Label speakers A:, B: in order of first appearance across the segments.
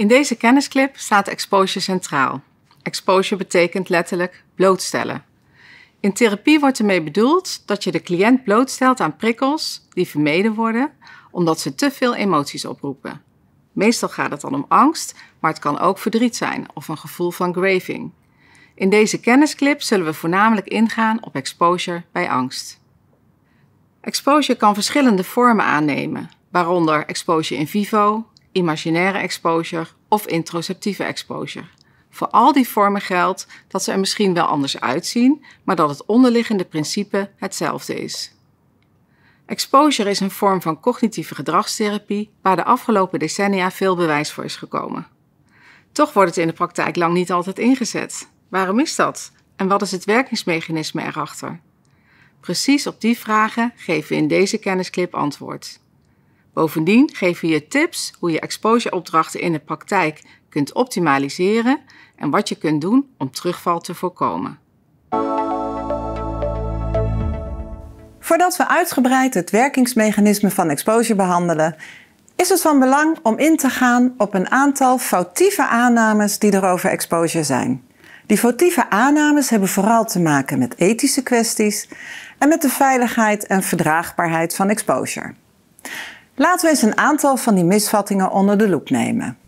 A: In deze kennisclip staat exposure centraal. Exposure betekent letterlijk blootstellen. In therapie wordt ermee bedoeld dat je de cliënt blootstelt aan prikkels die vermeden worden omdat ze te veel emoties oproepen. Meestal gaat het dan om angst, maar het kan ook verdriet zijn of een gevoel van graving. In deze kennisclip zullen we voornamelijk ingaan op exposure bij angst. Exposure kan verschillende vormen aannemen, waaronder exposure in vivo, imaginaire exposure of introceptieve exposure. Voor al die vormen geldt dat ze er misschien wel anders uitzien, maar dat het onderliggende principe hetzelfde is. Exposure is een vorm van cognitieve gedragstherapie waar de afgelopen decennia veel bewijs voor is gekomen. Toch wordt het in de praktijk lang niet altijd ingezet. Waarom is dat? En wat is het werkingsmechanisme erachter? Precies op die vragen geven we in deze kennisclip antwoord. Bovendien geven we je tips hoe je exposureopdrachten in de praktijk kunt optimaliseren en wat je kunt
B: doen om terugval te voorkomen. Voordat we uitgebreid het werkingsmechanisme van exposure behandelen, is het van belang om in te gaan op een aantal foutieve aannames die er over exposure zijn. Die foutieve aannames hebben vooral te maken met ethische kwesties en met de veiligheid en verdraagbaarheid van exposure. Laten we eens een aantal van die misvattingen onder de loep nemen.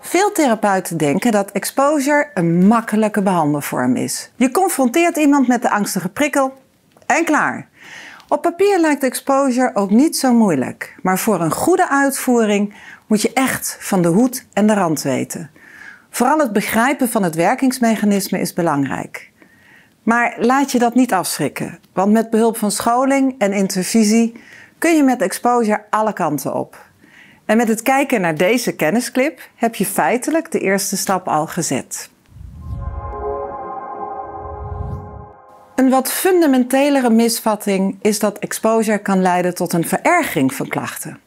B: Veel therapeuten denken dat exposure een makkelijke behandelvorm is. Je confronteert iemand met de angstige prikkel en klaar. Op papier lijkt exposure ook niet zo moeilijk, maar voor een goede uitvoering moet je echt van de hoed en de rand weten. Vooral het begrijpen van het werkingsmechanisme is belangrijk. Maar laat je dat niet afschrikken, want met behulp van scholing en intervisie kun je met exposure alle kanten op. En met het kijken naar deze kennisclip heb je feitelijk de eerste stap al gezet. Een wat fundamentelere misvatting is dat exposure kan leiden tot een verergering van klachten.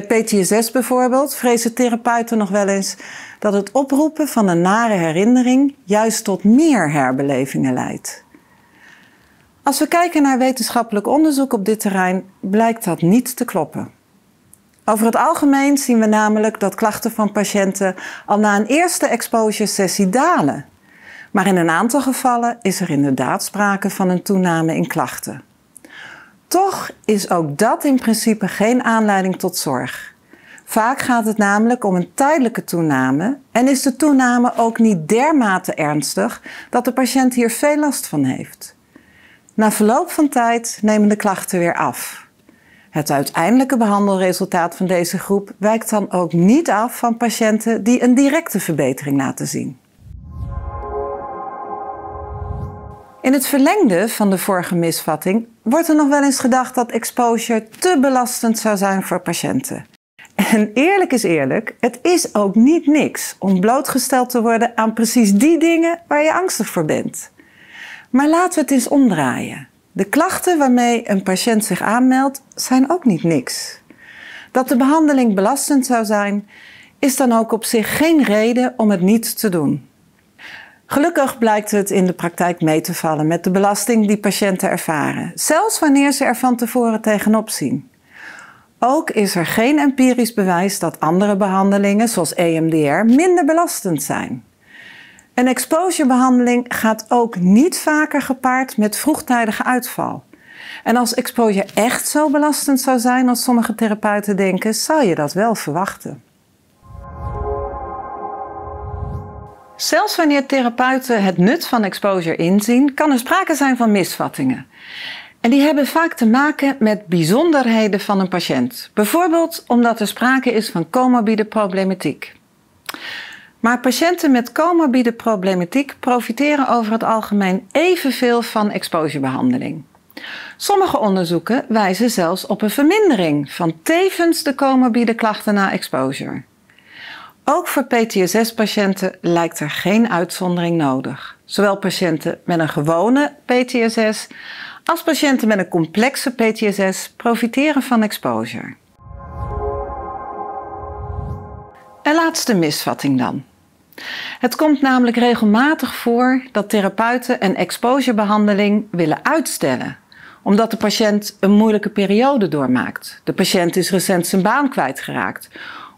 B: Bij PTSS bijvoorbeeld vrezen therapeuten nog wel eens dat het oproepen van een nare herinnering juist tot meer herbelevingen leidt. Als we kijken naar wetenschappelijk onderzoek op dit terrein, blijkt dat niet te kloppen. Over het algemeen zien we namelijk dat klachten van patiënten al na een eerste exposure-sessie dalen. Maar in een aantal gevallen is er inderdaad sprake van een toename in klachten. Toch is ook dat in principe geen aanleiding tot zorg. Vaak gaat het namelijk om een tijdelijke toename en is de toename ook niet dermate ernstig dat de patiënt hier veel last van heeft. Na verloop van tijd nemen de klachten weer af. Het uiteindelijke behandelresultaat van deze groep wijkt dan ook niet af van patiënten die een directe verbetering laten zien. In het verlengde van de vorige misvatting wordt er nog wel eens gedacht dat exposure te belastend zou zijn voor patiënten. En eerlijk is eerlijk, het is ook niet niks om blootgesteld te worden aan precies die dingen waar je angstig voor bent. Maar laten we het eens omdraaien. De klachten waarmee een patiënt zich aanmeldt zijn ook niet niks. Dat de behandeling belastend zou zijn, is dan ook op zich geen reden om het niet te doen. Gelukkig blijkt het in de praktijk mee te vallen met de belasting die patiënten ervaren, zelfs wanneer ze er van tevoren tegenop zien. Ook is er geen empirisch bewijs dat andere behandelingen, zoals EMDR, minder belastend zijn. Een exposurebehandeling gaat ook niet vaker gepaard met vroegtijdige uitval. En als exposure echt zo belastend zou zijn als sommige therapeuten denken, zou je dat wel verwachten. Zelfs wanneer therapeuten het nut van exposure inzien, kan er sprake zijn van misvattingen. En die hebben vaak te maken met bijzonderheden van een patiënt. Bijvoorbeeld omdat er sprake is van comorbide problematiek. Maar patiënten met comorbide problematiek profiteren over het algemeen evenveel van exposurebehandeling. Sommige onderzoeken wijzen zelfs op een vermindering van tevens de comorbide klachten na exposure. Ook voor PTSS-patiënten lijkt er geen uitzondering nodig. Zowel patiënten met een gewone PTSS als patiënten met een complexe PTSS profiteren van exposure. Een laatste misvatting dan. Het komt namelijk regelmatig voor dat therapeuten een exposurebehandeling willen uitstellen, omdat de patiënt een moeilijke periode doormaakt. De patiënt is recent zijn baan kwijtgeraakt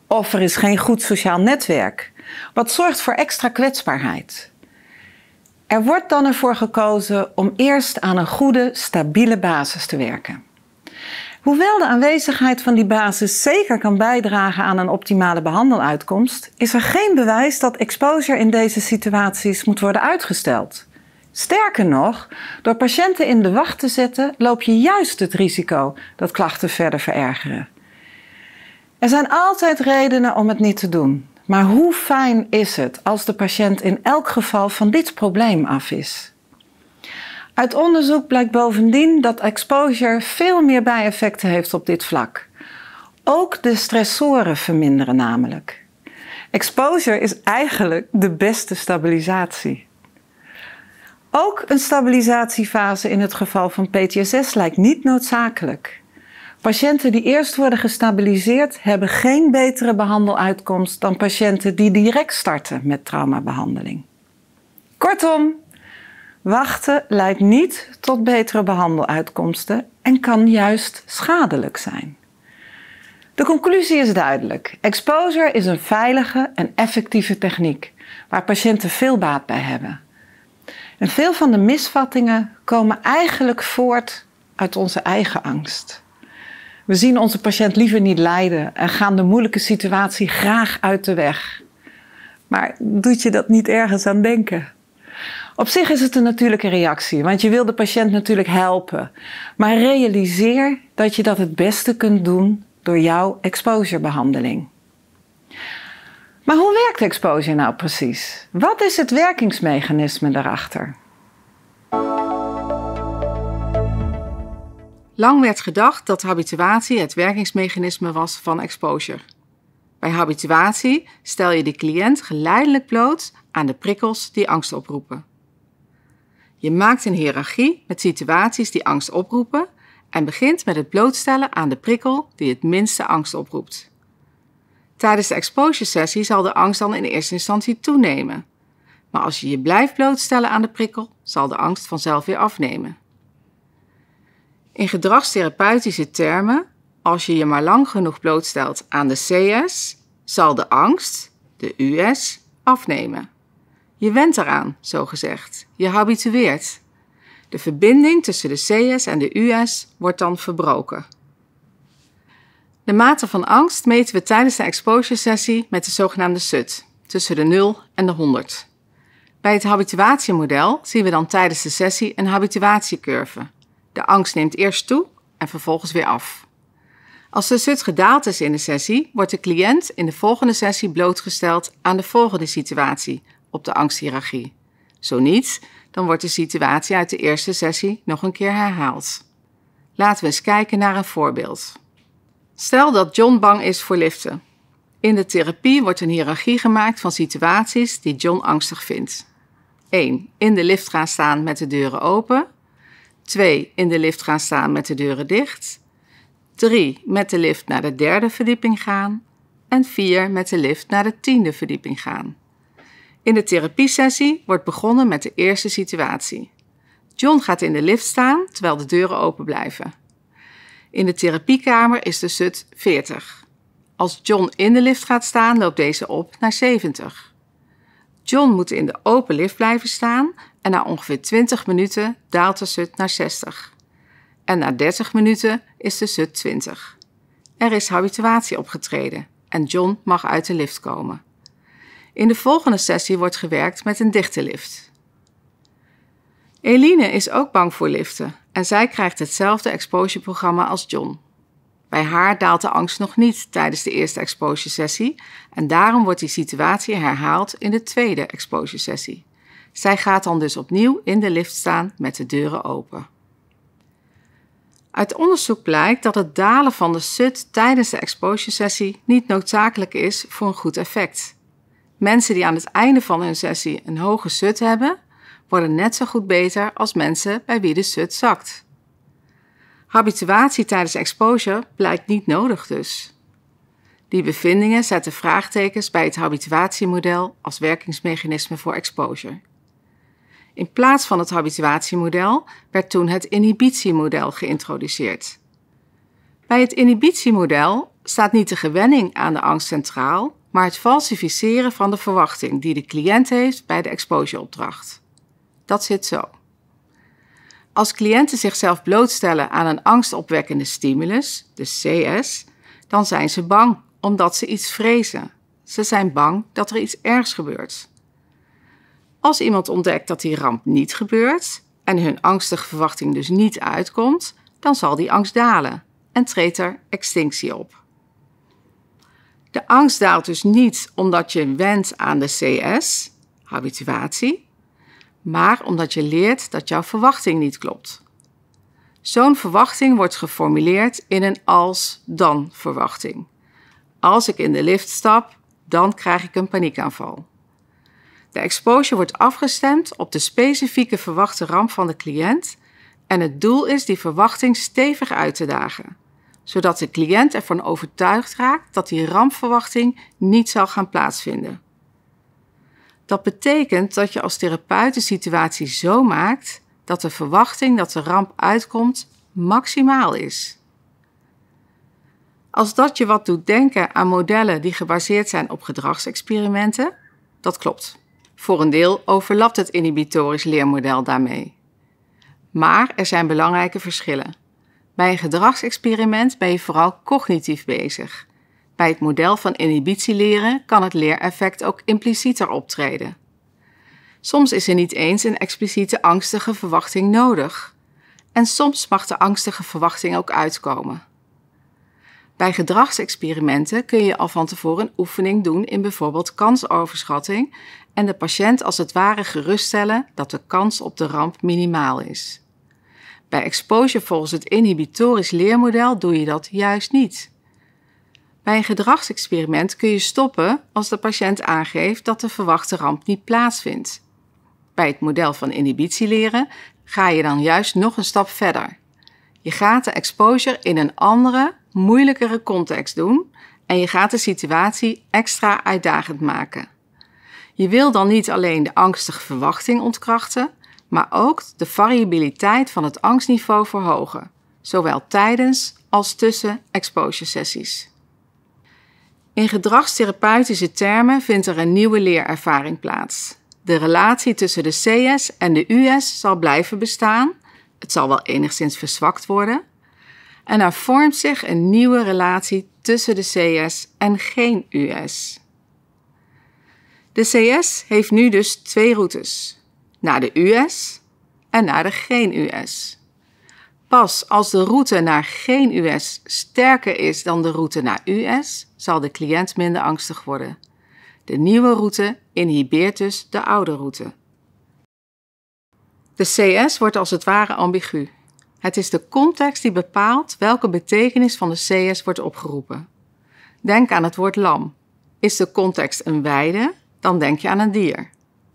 B: of er is geen goed sociaal netwerk. Wat zorgt voor extra kwetsbaarheid. Er wordt dan ervoor gekozen om eerst aan een goede, stabiele basis te werken. Hoewel de aanwezigheid van die basis zeker kan bijdragen aan een optimale behandeluitkomst, is er geen bewijs dat exposure in deze situaties moet worden uitgesteld. Sterker nog, door patiënten in de wacht te zetten, loop je juist het risico dat klachten verder verergeren. Er zijn altijd redenen om het niet te doen. Maar hoe fijn is het als de patiënt in elk geval van dit probleem af is? Uit onderzoek blijkt bovendien dat exposure veel meer bijeffecten heeft op dit vlak. Ook de stressoren verminderen namelijk. Exposure is eigenlijk de beste stabilisatie. Ook een stabilisatiefase in het geval van PTSS lijkt niet noodzakelijk. Patiënten die eerst worden gestabiliseerd hebben geen betere behandeluitkomst dan patiënten die direct starten met traumabehandeling. Kortom, wachten leidt niet tot betere behandeluitkomsten en kan juist schadelijk zijn. De conclusie is duidelijk. Exposure is een veilige en effectieve techniek waar patiënten veel baat bij hebben. En veel van de misvattingen komen eigenlijk voort uit onze eigen angst. We zien onze patiënt liever niet lijden en gaan de moeilijke situatie graag uit de weg. Maar doet je dat niet ergens aan denken? Op zich is het een natuurlijke reactie, want je wil de patiënt natuurlijk helpen. Maar realiseer dat je dat het beste kunt doen door jouw exposurebehandeling. Maar hoe werkt exposure nou precies? Wat is het werkingsmechanisme daarachter? Lang werd gedacht dat habituatie
A: het werkingsmechanisme was van exposure. Bij habituatie stel je de cliënt geleidelijk bloot aan de prikkels die angst oproepen. Je maakt een hiërarchie met situaties die angst oproepen en begint met het blootstellen aan de prikkel die het minste angst oproept. Tijdens de exposure sessie zal de angst dan in eerste instantie toenemen. Maar als je je blijft blootstellen aan de prikkel, zal de angst vanzelf weer afnemen. In gedragstherapeutische termen, als je je maar lang genoeg blootstelt aan de CS, zal de angst, de US, afnemen. Je went eraan, zogezegd. Je habitueert. De verbinding tussen de CS en de US wordt dan verbroken. De mate van angst meten we tijdens de exposure sessie met de zogenaamde SUT, tussen de 0 en de 100. Bij het habituatiemodel zien we dan tijdens de sessie een habituatiecurve, de angst neemt eerst toe en vervolgens weer af. Als de zut gedaald is in de sessie, wordt de cliënt in de volgende sessie blootgesteld aan de volgende situatie op de angsthiërarchie. Zo niet, dan wordt de situatie uit de eerste sessie nog een keer herhaald. Laten we eens kijken naar een voorbeeld. Stel dat John bang is voor liften. In de therapie wordt een hiërarchie gemaakt van situaties die John angstig vindt. 1. In de lift gaan staan met de deuren open. 2. In de lift gaan staan met de deuren dicht. 3. Met de lift naar de derde verdieping gaan. En 4. Met de lift naar de tiende verdieping gaan. In de therapiesessie wordt begonnen met de eerste situatie. John gaat in de lift staan terwijl de deuren open blijven. In de therapiekamer is de sut 40. Als John in de lift gaat staan, loopt deze op naar 70. John moet in de open lift blijven staan en na ongeveer 20 minuten daalt de sut naar 60. En na 30 minuten is de sut 20. Er is habituatie opgetreden en John mag uit de lift komen. In de volgende sessie wordt gewerkt met een dichte lift. Eline is ook bang voor liften en zij krijgt hetzelfde exposure als John. Bij haar daalt de angst nog niet tijdens de eerste exposure-sessie en daarom wordt die situatie herhaald in de tweede exposure-sessie. Zij gaat dan dus opnieuw in de lift staan met de deuren open. Uit onderzoek blijkt dat het dalen van de SUT tijdens de exposure-sessie niet noodzakelijk is voor een goed effect. Mensen die aan het einde van hun sessie een hoge SUT hebben, worden net zo goed beter als mensen bij wie de SUT zakt. Habituatie tijdens exposure blijkt niet nodig dus. Die bevindingen zetten vraagtekens bij het habituatiemodel als werkingsmechanisme voor exposure. In plaats van het habituatiemodel werd toen het inhibitiemodel geïntroduceerd. Bij het inhibitiemodel staat niet de gewenning aan de angst centraal, maar het falsificeren van de verwachting die de cliënt heeft bij de exposieopdracht. Dat zit zo. Als cliënten zichzelf blootstellen aan een angstopwekkende stimulus, de CS, dan zijn ze bang omdat ze iets vrezen. Ze zijn bang dat er iets ergs gebeurt. Als iemand ontdekt dat die ramp niet gebeurt en hun angstige verwachting dus niet uitkomt, dan zal die angst dalen en treedt er extinctie op. De angst daalt dus niet omdat je wendt aan de CS, habituatie, maar omdat je leert dat jouw verwachting niet klopt. Zo'n verwachting wordt geformuleerd in een als-dan verwachting. Als ik in de lift stap, dan krijg ik een paniekaanval. De exposure wordt afgestemd op de specifieke verwachte ramp van de cliënt en het doel is die verwachting stevig uit te dagen, zodat de cliënt ervan overtuigd raakt dat die rampverwachting niet zal gaan plaatsvinden. Dat betekent dat je als therapeut de situatie zo maakt dat de verwachting dat de ramp uitkomt maximaal is. Als dat je wat doet denken aan modellen die gebaseerd zijn op gedragsexperimenten, dat klopt. Voor een deel overlapt het inhibitorisch leermodel daarmee. Maar er zijn belangrijke verschillen. Bij een gedragsexperiment ben je vooral cognitief bezig. Bij het model van inhibitieleren kan het leereffect ook implicieter optreden. Soms is er niet eens een expliciete angstige verwachting nodig. En soms mag de angstige verwachting ook uitkomen. Bij gedragsexperimenten kun je al van tevoren een oefening doen in bijvoorbeeld kansoverschatting en de patiënt als het ware geruststellen dat de kans op de ramp minimaal is. Bij exposure volgens het inhibitorisch leermodel doe je dat juist niet. Bij een gedragsexperiment kun je stoppen als de patiënt aangeeft dat de verwachte ramp niet plaatsvindt. Bij het model van inhibitie leren ga je dan juist nog een stap verder. Je gaat de exposure in een andere, moeilijkere context doen en je gaat de situatie extra uitdagend maken. Je wil dan niet alleen de angstige verwachting ontkrachten, maar ook de variabiliteit van het angstniveau verhogen, zowel tijdens als tussen exposure sessies. In gedragstherapeutische termen vindt er een nieuwe leerervaring plaats. De relatie tussen de CS en de US zal blijven bestaan. Het zal wel enigszins verzwakt worden, en er vormt zich een nieuwe relatie tussen de CS en geen US. De CS heeft nu dus twee routes: naar de US en naar de geen US. Pas als de route naar geen US sterker is dan de route naar US, zal de cliënt minder angstig worden. De nieuwe route inhibeert dus de oude route. De CS wordt als het ware ambigu. Het is de context die bepaalt welke betekenis van de CS wordt opgeroepen. Denk aan het woord lam. Is de context een weide, dan denk je aan een dier.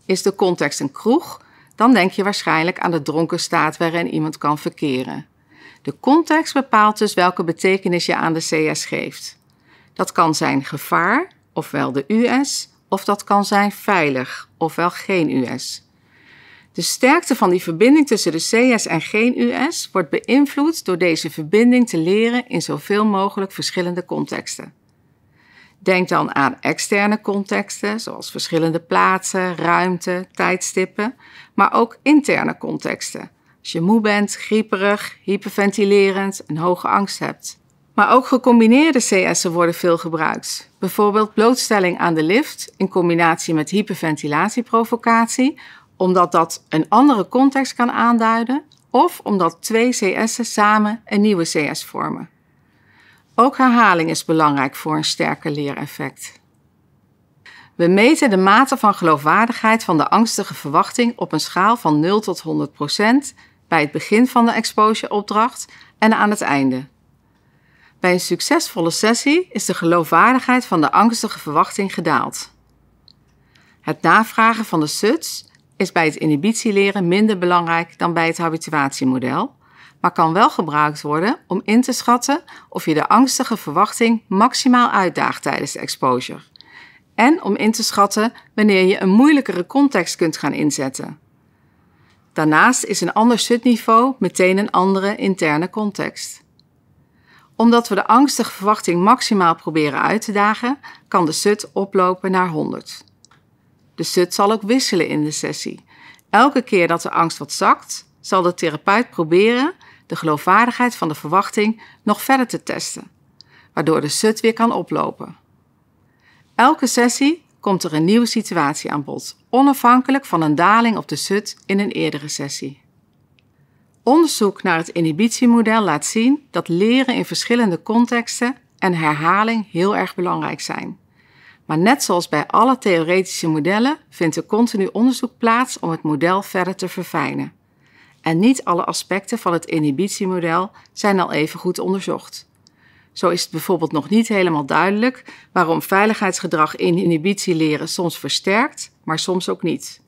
A: Is de context een kroeg, dan denk je waarschijnlijk aan de dronken staat waarin iemand kan verkeren. De context bepaalt dus welke betekenis je aan de CS geeft. Dat kan zijn gevaar, ofwel de US, of dat kan zijn veilig, ofwel geen US. De sterkte van die verbinding tussen de CS en geen US wordt beïnvloed door deze verbinding te leren in zoveel mogelijk verschillende contexten. Denk dan aan externe contexten, zoals verschillende plaatsen, ruimte, tijdstippen, maar ook interne contexten. Als je moe bent, grieperig, hyperventilerend en hoge angst hebt. Maar ook gecombineerde CS'en worden veel gebruikt. Bijvoorbeeld blootstelling aan de lift in combinatie met hyperventilatieprovocatie omdat dat een andere context kan aanduiden of omdat twee CS'en samen een nieuwe CS vormen. Ook herhaling is belangrijk voor een sterker leereffect. We meten de mate van geloofwaardigheid van de angstige verwachting op een schaal van 0 tot 100 procent bij het begin van de exposure-opdracht en aan het einde. Bij een succesvolle sessie is de geloofwaardigheid van de angstige verwachting gedaald. Het navragen van de SUTS is bij het inhibitieleren minder belangrijk dan bij het habituatiemodel, maar kan wel gebruikt worden om in te schatten of je de angstige verwachting maximaal uitdaagt tijdens de exposure. En om in te schatten wanneer je een moeilijkere context kunt gaan inzetten. Daarnaast is een ander SUD-niveau meteen een andere interne context. Omdat we de angstige verwachting maximaal proberen uit te dagen, kan de SUT oplopen naar 100. De SUT zal ook wisselen in de sessie. Elke keer dat de angst wat zakt, zal de therapeut proberen de geloofwaardigheid van de verwachting nog verder te testen, waardoor de SUT weer kan oplopen. Elke sessie komt er een nieuwe situatie aan bod, onafhankelijk van een daling op de SUT in een eerdere sessie. Onderzoek naar het inhibitiemodel laat zien dat leren in verschillende contexten en herhaling heel erg belangrijk zijn. Maar net zoals bij alle theoretische modellen vindt er continu onderzoek plaats om het model verder te verfijnen. En niet alle aspecten van het inhibitiemodel zijn al even goed onderzocht. Zo is het bijvoorbeeld nog niet helemaal duidelijk waarom veiligheidsgedrag in inhibitie leren soms versterkt, maar soms ook niet.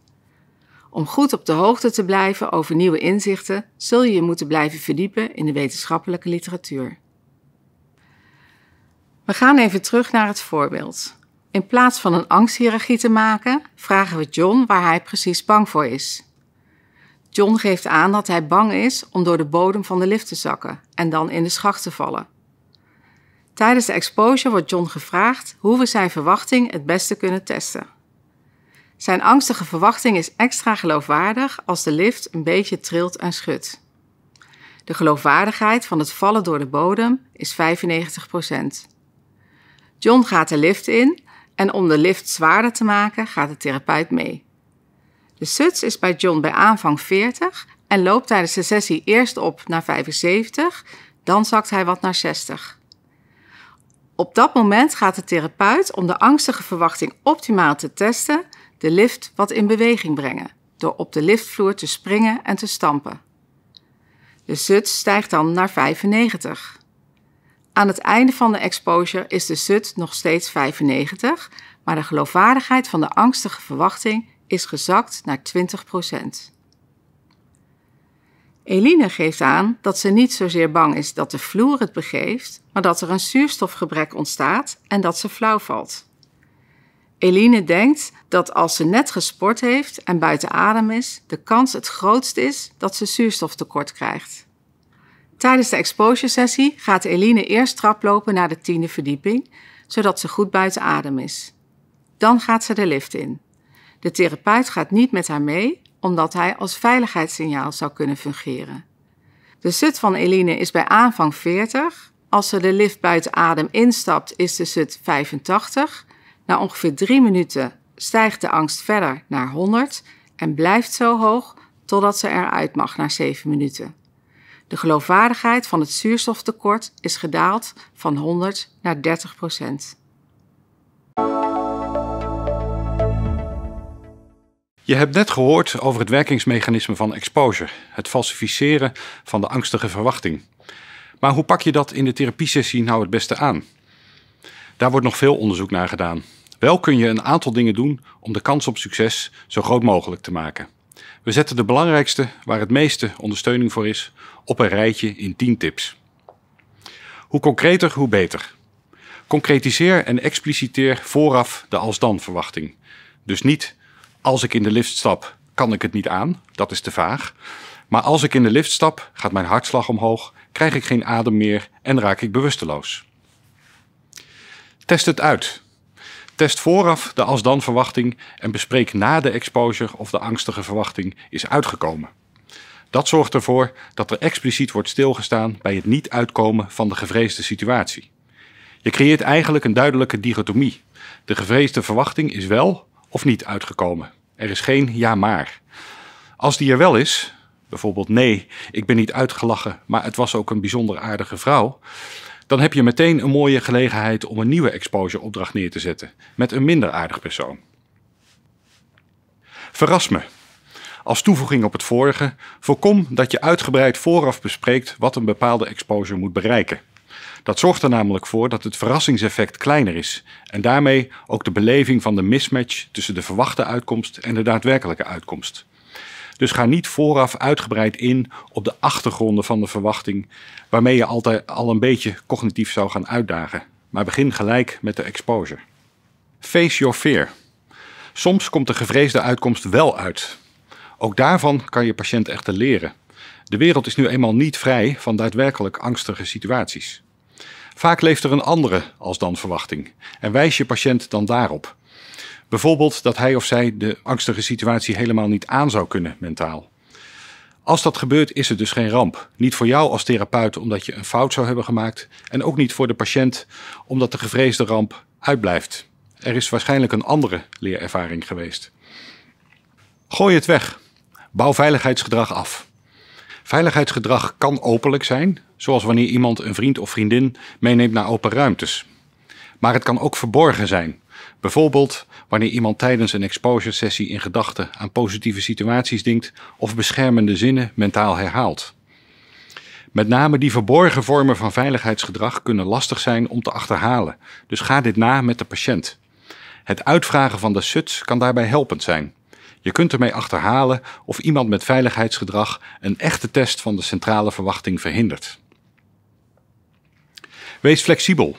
A: Om goed op de hoogte te blijven over nieuwe inzichten, zul je je moeten blijven verdiepen in de wetenschappelijke literatuur. We gaan even terug naar het voorbeeld. In plaats van een angsthierarchie te maken, vragen we John waar hij precies bang voor is. John geeft aan dat hij bang is om door de bodem van de lift te zakken en dan in de schacht te vallen. Tijdens de exposure wordt John gevraagd hoe we zijn verwachting het beste kunnen testen. Zijn angstige verwachting is extra geloofwaardig als de lift een beetje trilt en schudt. De geloofwaardigheid van het vallen door de bodem is 95%. John gaat de lift in en om de lift zwaarder te maken, gaat de therapeut mee. De SUTS is bij John bij aanvang 40 en loopt tijdens de sessie eerst op naar 75, dan zakt hij wat naar 60. Op dat moment gaat de therapeut, om de angstige verwachting optimaal te testen, de lift wat in beweging brengen, door op de liftvloer te springen en te stampen. De SUTS stijgt dan naar 95. Aan het einde van de exposure is de SUT nog steeds 95, maar de geloofwaardigheid van de angstige verwachting is gezakt naar 20%. Eline geeft aan dat ze niet zozeer bang is dat de vloer het begeeft, maar dat er een zuurstofgebrek ontstaat en dat ze flauw valt. Eline denkt dat als ze net gesport heeft en buiten adem is, de kans het grootst is dat ze zuurstoftekort krijgt. Tijdens de exposure-sessie gaat Eline eerst traplopen naar de tiende verdieping, zodat ze goed buiten adem is. Dan gaat ze de lift in. De therapeut gaat niet met haar mee, omdat hij als veiligheidssignaal zou kunnen fungeren. De zut van Eline is bij aanvang 40. Als ze de lift buiten adem instapt, is de zut 85. Na ongeveer 3 minuten stijgt de angst verder naar 100 en blijft zo hoog totdat ze eruit mag na 7 minuten. De geloofwaardigheid van het zuurstoftekort is gedaald van 100 naar 30 procent.
C: Je hebt net gehoord over het werkingsmechanisme van exposure, het falsificeren van de angstige verwachting. Maar hoe pak je dat in de therapiesessie nou het beste aan? Daar wordt nog veel onderzoek naar gedaan. Wel kun je een aantal dingen doen om de kans op succes zo groot mogelijk te maken. We zetten de belangrijkste, waar het meeste ondersteuning voor is, op een rijtje in 10 tips. Hoe concreter, hoe beter. Concretiseer en expliciteer vooraf de als-dan verwachting. Dus niet als ik in de lift stap, kan ik het niet aan, dat is te vaag. Maar als ik in de lift stap, gaat mijn hartslag omhoog, krijg ik geen adem meer en raak ik bewusteloos. Test het uit. Test vooraf de als-dan verwachting en bespreek na de exposure of de angstige verwachting is uitgekomen. Dat zorgt ervoor dat er expliciet wordt stilgestaan bij het niet uitkomen van de gevreesde situatie. Je creëert eigenlijk een duidelijke dichotomie. De gevreesde verwachting is wel of niet uitgekomen. Er is geen ja maar. Als die er wel is, bijvoorbeeld nee, ik ben niet uitgelachen, maar het was ook een bijzonder aardige vrouw, dan heb je meteen een mooie gelegenheid om een nieuwe exposure-opdracht neer te zetten met een minder aardig persoon. Verras me, als toevoeging op het vorige, voorkom dat je uitgebreid vooraf bespreekt wat een bepaalde exposure moet bereiken. Dat zorgt er namelijk voor dat het verrassingseffect kleiner is en daarmee ook de beleving van de mismatch tussen de verwachte uitkomst en de daadwerkelijke uitkomst. Dus ga niet vooraf uitgebreid in op de achtergronden van de verwachting, waarmee je altijd al een beetje cognitief zou gaan uitdagen, maar begin gelijk met de exposure. Face your fear. Soms komt de gevreesde uitkomst wel uit, ook daarvan kan je patiënt echter leren. De wereld is nu eenmaal niet vrij van daadwerkelijk angstige situaties. Vaak leeft er een andere als dan verwachting en wijs je patiënt dan daarop. Bijvoorbeeld dat hij of zij de angstige situatie helemaal niet aan zou kunnen mentaal. Als dat gebeurt, is het dus geen ramp. Niet voor jou als therapeut omdat je een fout zou hebben gemaakt, en ook niet voor de patiënt omdat de gevreesde ramp uitblijft. Er is waarschijnlijk een andere leerervaring geweest. Gooi het weg. Bouw veiligheidsgedrag af. Veiligheidsgedrag kan openlijk zijn, zoals wanneer iemand een vriend of vriendin meeneemt naar open ruimtes. Maar het kan ook verborgen zijn. Bijvoorbeeld wanneer iemand tijdens een exposure sessie in gedachten aan positieve situaties denkt of beschermende zinnen mentaal herhaalt. Met name die verborgen vormen van veiligheidsgedrag kunnen lastig zijn om te achterhalen, dus ga dit na met de patiënt. Het uitvragen van de SUTS kan daarbij helpend zijn. Je kunt ermee achterhalen of iemand met veiligheidsgedrag een echte test van de centrale verwachting verhindert. Wees flexibel.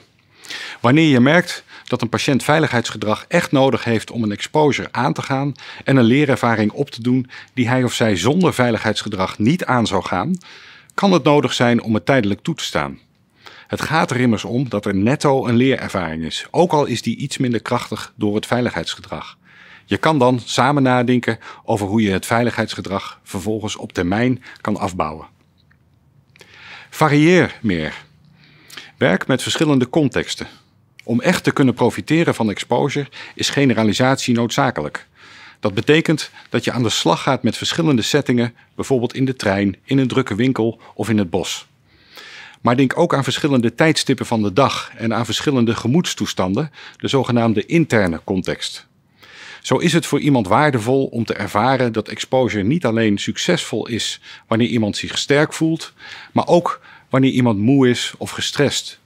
C: Wanneer je merkt dat een patiënt veiligheidsgedrag echt nodig heeft om een exposure aan te gaan en een leerervaring op te doen die hij of zij zonder veiligheidsgedrag niet aan zou gaan, kan het nodig zijn om het tijdelijk toe te staan. Het gaat er immers om dat er netto een leerervaring is, ook al is die iets minder krachtig door het veiligheidsgedrag. Je kan dan samen nadenken over hoe je het veiligheidsgedrag vervolgens op termijn kan afbouwen. Varieer meer. Werk met verschillende contexten. Om echt te kunnen profiteren van exposure is generalisatie noodzakelijk. Dat betekent dat je aan de slag gaat met verschillende settingen, bijvoorbeeld in de trein, in een drukke winkel of in het bos. Maar denk ook aan verschillende tijdstippen van de dag en aan verschillende gemoedstoestanden, de zogenaamde interne context. Zo is het voor iemand waardevol om te ervaren dat exposure niet alleen succesvol is wanneer iemand zich sterk voelt, maar ook wanneer iemand moe is of gestrest.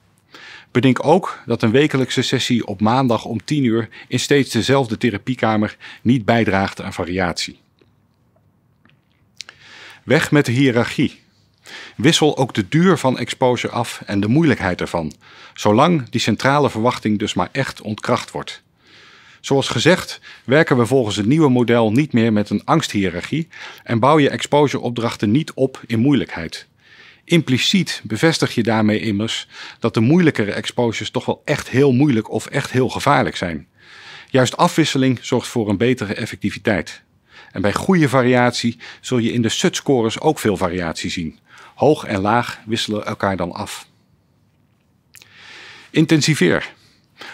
C: Bedenk ook dat een wekelijkse sessie op maandag om 10 uur in steeds dezelfde therapiekamer niet bijdraagt aan variatie. Weg met de hiërarchie. Wissel ook de duur van exposure af en de moeilijkheid ervan, zolang die centrale verwachting dus maar echt ontkracht wordt. Zoals gezegd werken we volgens het nieuwe model niet meer met een angsthiërarchie en bouw je exposure-opdrachten niet op in moeilijkheid. Impliciet bevestig je daarmee immers dat de moeilijkere exposures toch wel echt heel moeilijk of echt heel gevaarlijk zijn. Juist afwisseling zorgt voor een betere effectiviteit. En bij goede variatie zul je in de SUT-scores ook veel variatie zien. Hoog en laag wisselen elkaar dan af. Intensiveer.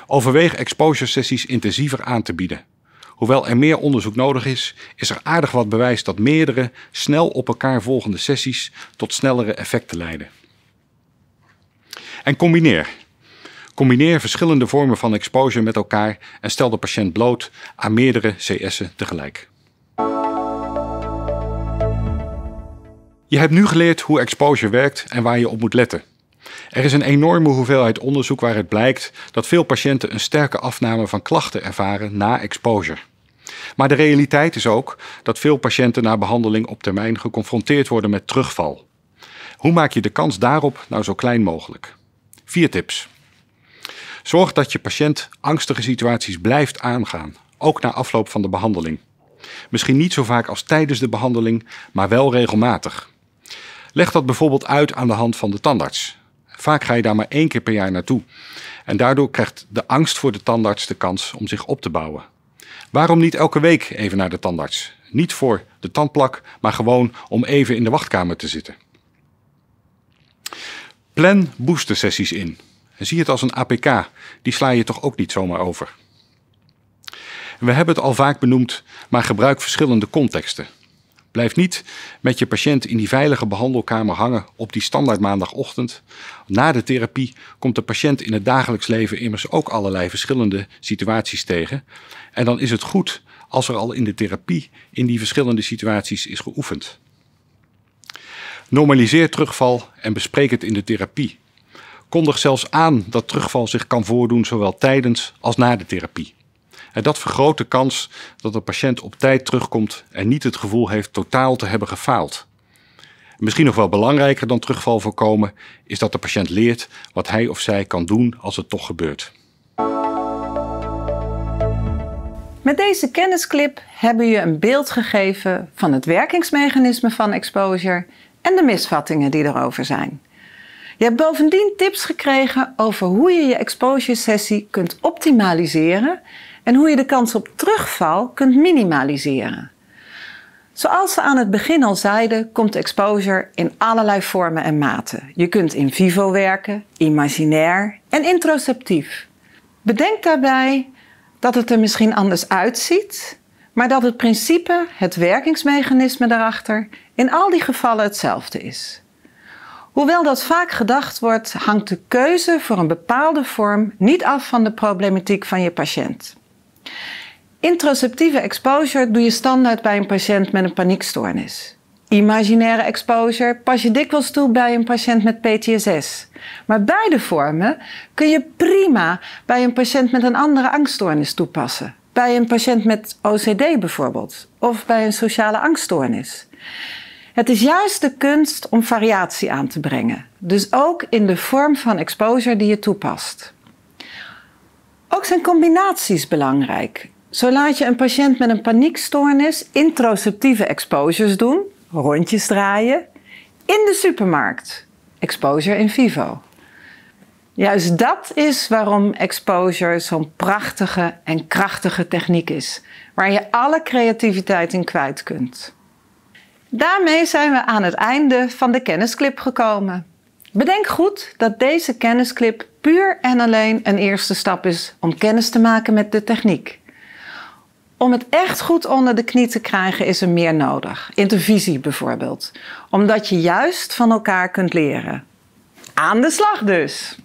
C: Overweeg exposure sessies intensiever aan te bieden. Hoewel er meer onderzoek nodig is, is er aardig wat bewijs dat meerdere, snel op elkaar volgende sessies tot snellere effecten leiden. En combineer. Combineer verschillende vormen van exposure met elkaar en stel de patiënt bloot aan meerdere CS'en tegelijk. Je hebt nu geleerd hoe exposure werkt en waar je op moet letten. Er is een enorme hoeveelheid onderzoek waaruit blijkt dat veel patiënten een sterke afname van klachten ervaren na exposure. Maar de realiteit is ook dat veel patiënten na behandeling op termijn geconfronteerd worden met terugval. Hoe maak je de kans daarop nou zo klein mogelijk? Vier tips. Zorg dat je patiënt angstige situaties blijft aangaan, ook na afloop van de behandeling. Misschien niet zo vaak als tijdens de behandeling, maar wel regelmatig. Leg dat bijvoorbeeld uit aan de hand van de tandarts, Vaak ga je daar maar één keer per jaar naartoe. En daardoor krijgt de angst voor de tandarts de kans om zich op te bouwen. Waarom niet elke week even naar de tandarts? Niet voor de tandplak, maar gewoon om even in de wachtkamer te zitten. Plan boostersessies in. En zie het als een APK, die sla je toch ook niet zomaar over. We hebben het al vaak benoemd, maar gebruik verschillende contexten. Blijf niet met je patiënt in die veilige behandelkamer hangen op die standaard maandagochtend. Na de therapie komt de patiënt in het dagelijks leven immers ook allerlei verschillende situaties tegen. En dan is het goed als er al in de therapie in die verschillende situaties is geoefend. Normaliseer terugval en bespreek het in de therapie. Kondig zelfs aan dat terugval zich kan voordoen zowel tijdens als na de therapie. En dat vergroot de kans dat de patiënt op tijd terugkomt en niet het gevoel heeft totaal te hebben gefaald. Misschien nog wel belangrijker dan terugval voorkomen is dat de patiënt leert wat hij of zij kan doen als het toch gebeurt.
B: Met deze kennisclip hebben je een beeld gegeven van het werkingsmechanisme van exposure en de misvattingen die erover zijn. Je hebt bovendien tips gekregen over hoe je je exposure sessie kunt optimaliseren en hoe je de kans op terugval kunt minimaliseren. Zoals we aan het begin al zeiden, komt exposure in allerlei vormen en maten. Je kunt in vivo werken, imaginair en introceptief. Bedenk daarbij dat het er misschien anders uitziet, maar dat het principe, het werkingsmechanisme daarachter, in al die gevallen hetzelfde is. Hoewel dat vaak gedacht wordt, hangt de keuze voor een bepaalde vorm niet af van de problematiek van je patiënt. Introceptieve exposure doe je standaard bij een patiënt met een paniekstoornis. Imaginaire exposure pas je dikwijls toe bij een patiënt met PTSS. Maar beide vormen kun je prima bij een patiënt met een andere angststoornis toepassen. Bij een patiënt met OCD bijvoorbeeld, of bij een sociale angststoornis. Het is juist de kunst om variatie aan te brengen, dus ook in de vorm van exposure die je toepast. Ook zijn combinaties belangrijk. Zo laat je een patiënt met een paniekstoornis introceptieve exposures doen, rondjes draaien, in de supermarkt. Exposure in vivo. Juist dat is waarom exposure zo'n prachtige en krachtige techniek is, waar je alle creativiteit in kwijt kunt. Daarmee zijn we aan het einde van de kennisclip gekomen. Bedenk goed dat deze kennisclip puur en alleen een eerste stap is om kennis te maken met de techniek. Om het echt goed onder de knie te krijgen is er meer nodig. Intervisie bijvoorbeeld. Omdat je juist van elkaar kunt leren. Aan de slag dus!